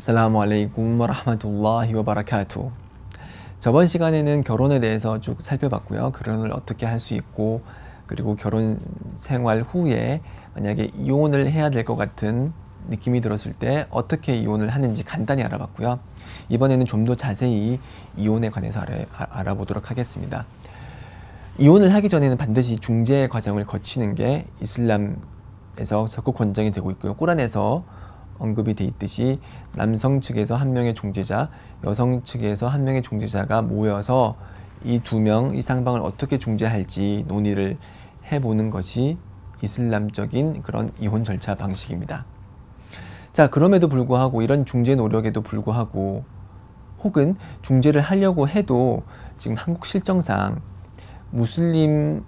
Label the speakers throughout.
Speaker 1: 살라무 알레이쿰 와라마툴라히 와바라카투 저번 시간에는 결혼에 대해서 쭉 살펴봤고요. 결혼을 어떻게 할 수 있고 그리고 결혼 생활 후에 만약에 이혼을 해야 될 것 같은 느낌이 들었을 때 어떻게 이혼을 하는지 간단히 알아봤고요. 이번에는 좀 더 자세히 이혼에 관해서 알아, 보도록 하겠습니다. 이혼을 하기 전에는 반드시 중재 과정을 거치는 게 이슬람에서 적극 권장이 되고 있고요. 꾸란에서 언급이 돼 있듯이 남성 측에서 한 명의 중재자, 여성 측에서 한 명의 중재자가 모여서 이 두 명이 상방을 어떻게 중재할지 논의를 해보는 것이 이슬람적인 그런 이혼 절차 방식입니다. 자, 그럼에도 불구하고 이런 중재 노력에도 불구하고 혹은 중재를 하려고 해도 지금 한국 실정상 무슬림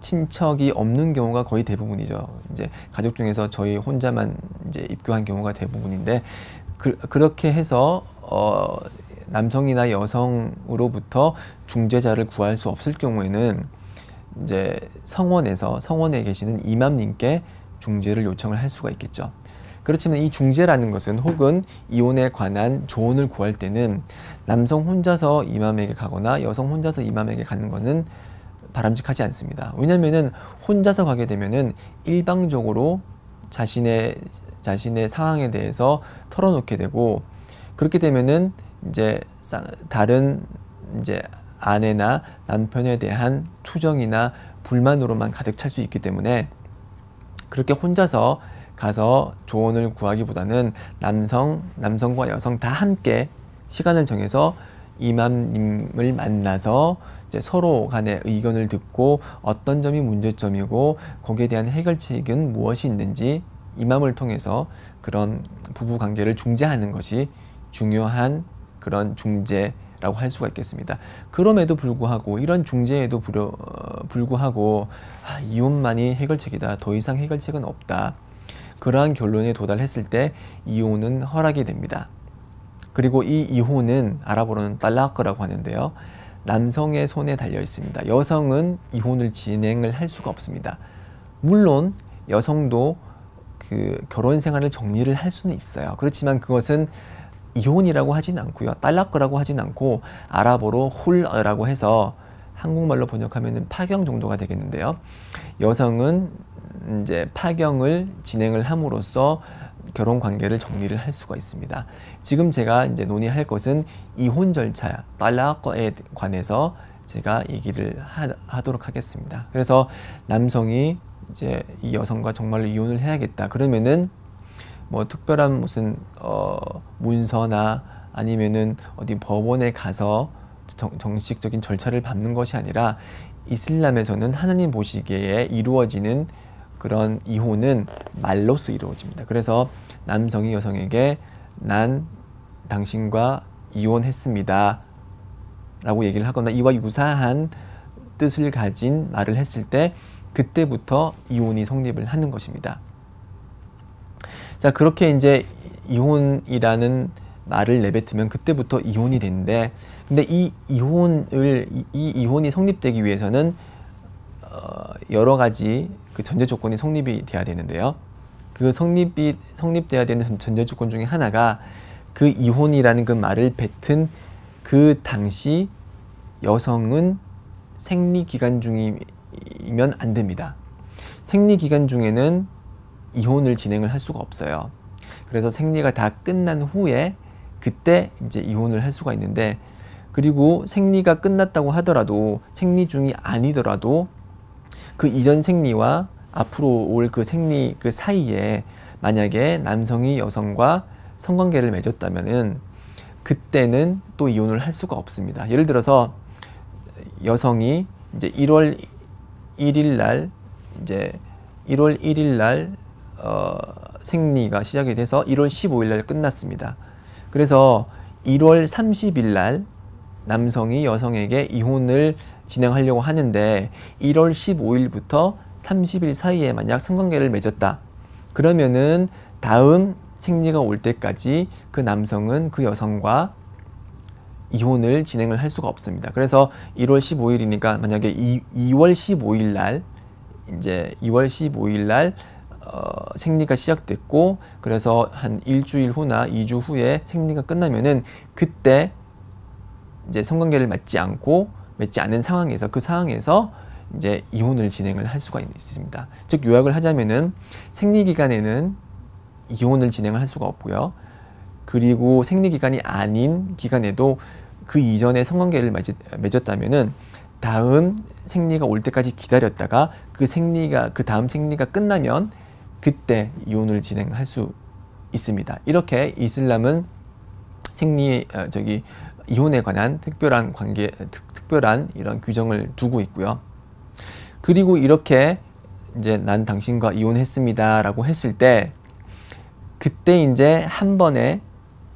Speaker 1: 친척이 없는 경우가 거의 대부분이죠. 이제 가족 중에서 저희 혼자만 이제 입교한 경우가 대부분인데 그, 그렇게 해서 어, 남성이나 여성으로부터 중재자를 구할 수 없을 경우에는 이제 성원에서 성원에 계시는 이맘님께 중재를 요청을 할 수가 있겠죠. 그렇지만 이 중재라는 것은 혹은 이혼에 관한 조언을 구할 때는 남성 혼자서 이맘에게 가거나 여성 혼자서 이맘에게 가는 것은 바람직하지 않습니다. 왜냐면은 혼자서 가게 되면은 일방적으로 자신의 자신의 상황에 대해서 털어놓게 되고 그렇게 되면은 이제 다른 이제 아내나 남편에 대한 투정이나 불만으로만 가득 찰 수 있기 때문에 그렇게 혼자서 가서 조언을 구하기보다는 남성, 남성과 여성 다 함께 시간을 정해서 이맘님을 만나서 서로 간의 의견을 듣고 어떤 점이 문제점이고 거기에 대한 해결책은 무엇이 있는지 이맘을 통해서 그런 부부 관계를 중재하는 것이 중요한 그런 중재라고 할 수가 있겠습니다. 그럼에도 불구하고 이런 중재에도 불여, 불구하고 아, 이혼만이 해결책이다. 더 이상 해결책은 없다. 그러한 결론에 도달했을 때 이혼은 허락이 됩니다. 그리고 이 이혼은 아랍어로는 딸라크라고 하는데요. 남성의 손에 달려 있습니다. 여성은 이혼을 진행을 할 수가 없습니다. 물론 여성도 그 결혼 생활을 정리를 할 수는 있어요. 그렇지만 그것은 이혼이라고 하진 않고요. 딸락거라고 하진 않고 아랍어로 홀라고 해서 한국말로 번역하면 파경 정도가 되겠는데요. 여성은 이제 파경을 진행을 함으로써 결혼 관계를 정리를 할 수가 있습니다. 지금 제가 이제 논의할 것은 이혼 절차, 딸락에 관해서 제가 얘기를 하, 도록 하겠습니다. 그래서 남성이 이제 이 여성과 정말로 이혼을 해야겠다. 그러면은 뭐 특별한 무슨 어, 문서나 아니면은 어디 법원에 가서 정, 정식적인 절차를 밟는 것이 아니라 이슬람에서는 하나님 보시기에 이루어지는 그런 이혼은 말로써 이루어집니다. 그래서 남성이 여성에게 난 당신과 이혼했습니다. 라고 얘기를 하거나 이와 유사한 뜻을 가진 말을 했을 때 그때부터 이혼이 성립을 하는 것입니다. 자, 그렇게 이제 이혼이라는 말을 내뱉으면 그때부터 이혼이 되는데 근데 이 이혼을 이, 이 이혼이 성립되기 위해서는 어, 여러 가지 그 전제 조건이 성립이 돼야 되는데요. 그 성립이 성립돼야 되는 전제 조건 중에 하나가 그 이혼이라는 그 말을 뱉은 그 당시 여성은 생리 기간 중이면 안 됩니다. 생리 기간 중에는 이혼을 진행을 할 수가 없어요. 그래서 생리가 다 끝난 후에 그때 이제 이혼을 할 수가 있는데 그리고 생리가 끝났다고 하더라도 생리 중이 아니더라도 그 이전 생리와 앞으로 올 그 생리 그 사이에 만약에 남성이 여성과 성관계를 맺었다면은 그때는 또 이혼을 할 수가 없습니다. 예를 들어서 여성이 이제 1월 1일 날 이제 1월 1일 날 어, 생리가 시작이 돼서 1월 15일 날 끝났습니다. 그래서 1월 30일 날 남성이 여성에게 이혼을 진행하려고 하는데 1월 15일부터 30일 사이에 만약 성관계를 맺었다. 그러면은 다음 생리가 올 때까지 그 남성은 그 여성과 이혼을 진행을 할 수가 없습니다. 그래서 1월 15일이니까 만약에 2, 2월 15일 날 이제 2월 15일 날 어, 생리가 시작됐고 그래서 한 일주일 후나 2주 후에 생리가 끝나면은 그때 이제 성관계를 맺지 않고 맺지 않은 상황에서 그 상황에서 이제 이혼을 진행을 할 수가 있습니다. 즉 요약을 하자면은 생리 기간에는 이혼을 진행을 할 수가 없고요. 그리고 생리 기간이 아닌 기간에도 그 이전에 성관계를 맺었다면은 다음 생리가 올 때까지 기다렸다가 그 생리가 그 다음 생리가 끝나면 그때 이혼을 진행할 수 있습니다. 이렇게 이슬람은 생리 어, 저기 이혼에 관한 특별한 관계 특, 특별한 이런 규정을 두고 있고요. 그리고 이렇게 이제 난 당신과 이혼했습니다 라고 했을 때 그때 이제 한 번에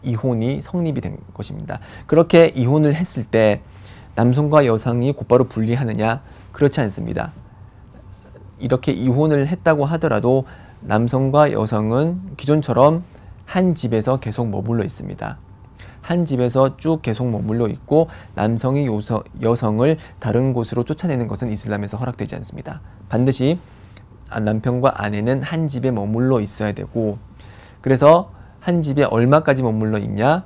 Speaker 1: 이혼이 성립이 된 것입니다. 그렇게 이혼을 했을 때 남성과 여성이 곧바로 분리하느냐? 그렇지 않습니다. 이렇게 이혼을 했다고 하더라도 남성과 여성은 기존처럼 한 집에서 계속 머물러 있습니다. 한 집에서 쭉 계속 머물러 있고 남성이 요성, 여성을 다른 곳으로 쫓아내는 것은 이슬람에서 허락되지 않습니다. 반드시 남편과 아내는 한 집에 머물러 있어야 되고 그래서 한 집에 얼마까지 머물러 있냐?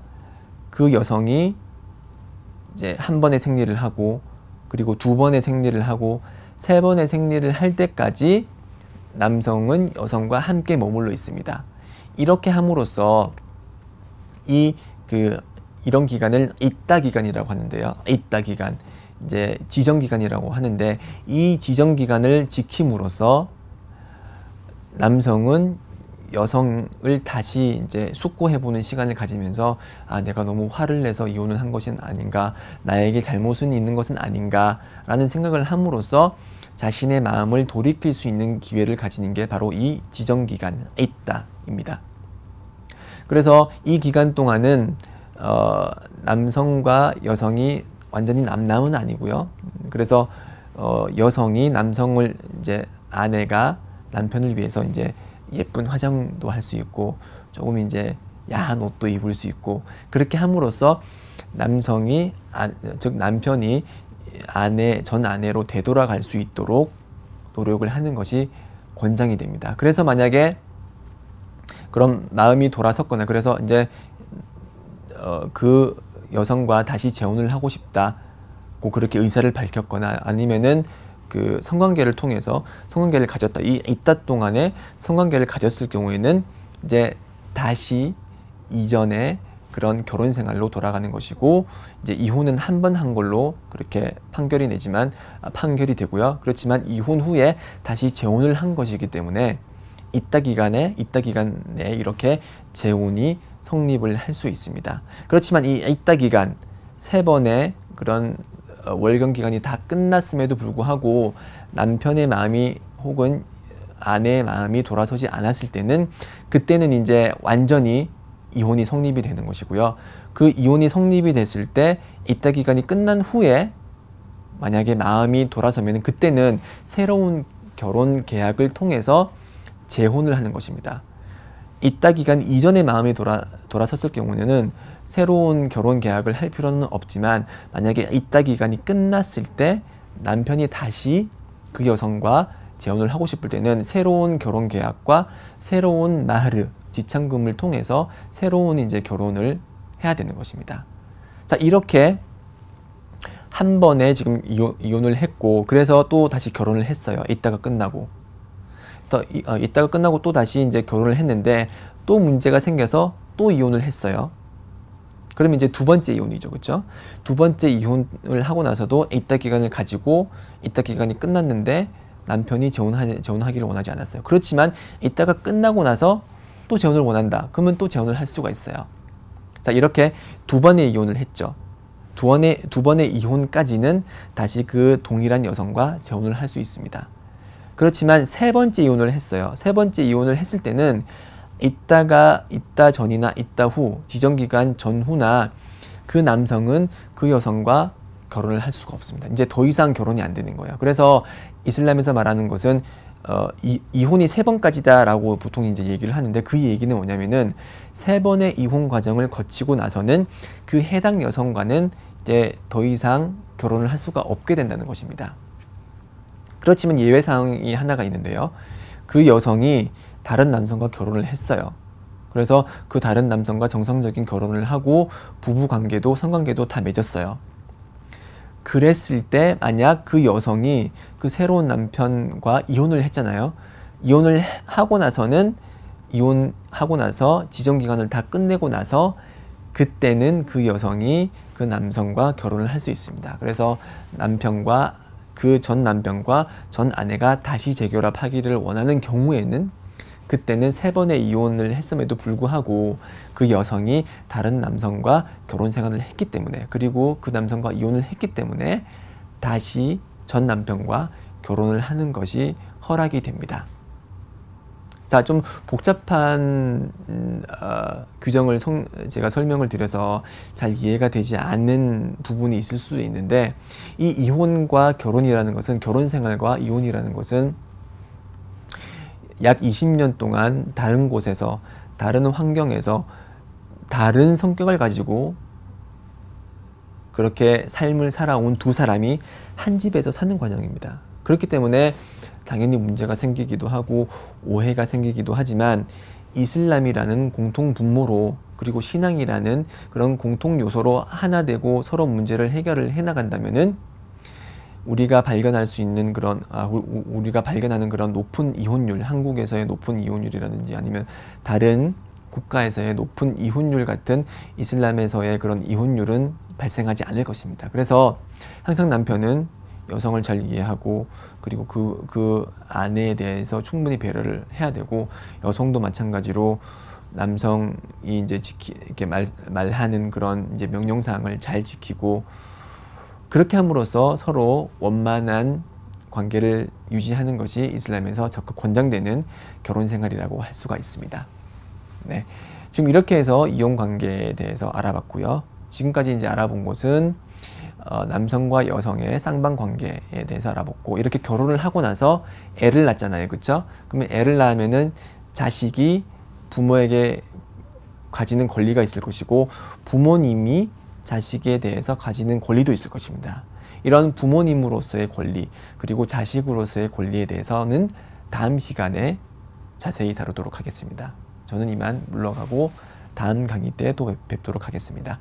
Speaker 1: 그 여성이 이제 한 번의 생리를 하고 그리고 두 번의 생리를 하고 세 번의 생리를 할 때까지 남성은 여성과 함께 머물러 있습니다. 이렇게 함으로써 이그 이런 기간을 있다 기간이라고 하는데요. 있다 기간. 이제 지정 기간이라고 하는데 이 지정 기간을 지킴으로써 남성은 여성을 다시 이제 숙고해보는 시간을 가지면서 아 내가 너무 화를 내서 이혼을 한 것은 아닌가 나에게 잘못은 있는 것은 아닌가 라는 생각을 함으로써 자신의 마음을 돌이킬 수 있는 기회를 가지는 게 바로 이 지정기간 있다입니다. 그래서 이 기간 동안은 어, 남성과 여성이 완전히 남남은 아니고요. 그래서 어, 여성이 남성을 이제 아내가 남편을 위해서 이제 예쁜 화장도 할 수 있고 조금 이제 야한 옷도 입을 수 있고 그렇게 함으로써 남성이 아, 즉 남편이 아내 전 아내로 되돌아갈 수 있도록 노력을 하는 것이 권장이 됩니다. 그래서 만약에 그럼 마음이 돌아섰거나 그래서 이제 어, 그 여성과 다시 재혼을 하고 싶다고 그렇게 의사를 밝혔거나 아니면은 그 성관계를 통해서 성관계를 가졌다 이 이따 동안에 성관계를 가졌을 경우에는 이제 다시 이전에 그런 결혼 생활로 돌아가는 것이고 이제 이혼은 한 번한 한 걸로 그렇게 판결이 내지만 아, 판결이 되고요. 그렇지만 이혼 후에 다시 재혼을 한 것이기 때문에 있다 기간에 있다 기간 내 이렇게 재혼이 성립을 할 수 있습니다. 그렇지만 이 있다 기간 세 번의 그런 어, 월경 기간이 다 끝났음에도 불구하고 남편의 마음이 혹은 아내의 마음이 돌아서지 않았을 때는 그때는 이제 완전히 이혼이 성립이 되는 것이고요. 그 이혼이 성립이 됐을 때 이따 기간이 끝난 후에 만약에 마음이 돌아서면 그때는 새로운 결혼 계약을 통해서 재혼을 하는 것입니다. 있다 기간 이전의 마음이 돌아, 돌아섰을 경우에는 새로운 결혼 계약을 할 필요는 없지만 만약에 있다 기간이 끝났을 때 남편이 다시 그 여성과 재혼을 하고 싶을 때는 새로운 결혼 계약과 새로운 마르 지참금을 통해서 새로운 이제 결혼을 해야 되는 것입니다. 자 이렇게 한 번에 지금 이혼, 이혼을 했고 그래서 또 다시 결혼을 했어요. 이따가 끝나고 더 있다가 어, 끝나고 또 다시 이제 결혼을 했는데 또 문제가 생겨서 또 이혼을 했어요. 그러면 이제 두 번째 이혼이죠. 그렇죠? 두 번째 이혼을 하고 나서도 이따 기간을 가지고 이따 기간이 끝났는데 남편이 재혼하, 재혼하기를 원하지 않았어요. 그렇지만 이따가 끝나고 나서 또 재혼을 원한다. 그러면 또 재혼을 할 수가 있어요. 자, 이렇게 두 번의 이혼을 했죠. 두 번의, 두 번의 이혼까지는 다시 그 동일한 여성과 재혼을 할 수 있습니다. 그렇지만 세 번째 이혼을 했어요. 세 번째 이혼을 했을 때는 있다가 있다 전이나 있다 후 지정기간 전후나 그 남성은 그 여성과 결혼을 할 수가 없습니다. 이제 더 이상 결혼이 안 되는 거예요. 그래서 이슬람에서 말하는 것은 어, 이, 이혼이 세 번까지다라고 보통 이제 얘기를 하는데 그 얘기는 뭐냐면은 세 번의 이혼 과정을 거치고 나서는 그 해당 여성과는 이제 더 이상 결혼을 할 수가 없게 된다는 것입니다. 그렇지만 예외 사항이 하나가 있는데요. 그 여성이 다른 남성과 결혼을 했어요. 그래서 그 다른 남성과 정상적인 결혼을 하고 부부 관계도 성관계도 다 맺었어요. 그랬을 때 만약 그 여성이 그 새로운 남편과 이혼을 했잖아요. 이혼을 하고 나서는 이혼하고 나서 지정 기간을 다 끝내고 나서 그때는 그 여성이 그 남성과 결혼을 할 수 있습니다. 그래서 남편과 그전 남편과 전 아내가 다시 재결합하기를 원하는 경우에는 그때는 세 번의 이혼을 했음에도 불구하고 그 여성이 다른 남성과 결혼 생활을 했기 때문에 그리고 그 남성과 이혼을 했기 때문에 다시 전 남편과 결혼을 하는 것이 허락이 됩니다. 자, 좀 복잡한 음, 어, 규정을 성, 제가 설명을 드려서 잘 이해가 되지 않는 부분이 있을 수 있는데 이 이혼과 결혼이라는 것은 결혼 생활과 이혼이라는 것은 약 20년 동안 다른 곳에서 다른 환경에서 다른 성격을 가지고 그렇게 삶을 살아온 두 사람이 한 집에서 사는 과정입니다. 그렇기 때문에 당연히 문제가 생기기도 하고 오해가 생기기도 하지만 이슬람이라는 공통 분모로 그리고 신앙이라는 그런 공통 요소로 하나 되고 서로 문제를 해결을 해 나간다면은 우리가 발견할 수 있는 그런 아, 우리가 발견하는 그런 높은 이혼율 한국에서의 높은 이혼율이라든지 아니면 다른 국가에서의 높은 이혼율 같은 이슬람에서의 그런 이혼율은 발생하지 않을 것입니다. 그래서 항상 남편은 여성을 잘 이해하고 그리고 그, 그 아내에 대해서 충분히 배려를 해야 되고 여성도 마찬가지로 남성이 이제 지키, 이렇게 말, 말하는 그런 이제 명령사항을 잘 지키고 그렇게 함으로써 서로 원만한 관계를 유지하는 것이 이슬람에서 적극 권장되는 결혼 생활이라고 할 수가 있습니다. 네. 지금 이렇게 해서 이혼 관계에 대해서 알아봤고요. 지금까지 이제 알아본 것은 어, 남성과 여성의 쌍방 관계에 대해서 알아보고 이렇게 결혼을 하고 나서 애를 낳잖아요. 그렇죠? 그러면 애를 낳으면은 자식이 부모에게 가지는 권리가 있을 것이고 부모님이 자식에 대해서 가지는 권리도 있을 것입니다. 이런 부모님으로서의 권리 그리고 자식으로서의 권리에 대해서는 다음 시간에 자세히 다루도록 하겠습니다. 저는 이만 물러가고 다음 강의 때 또 뵙도록 하겠습니다.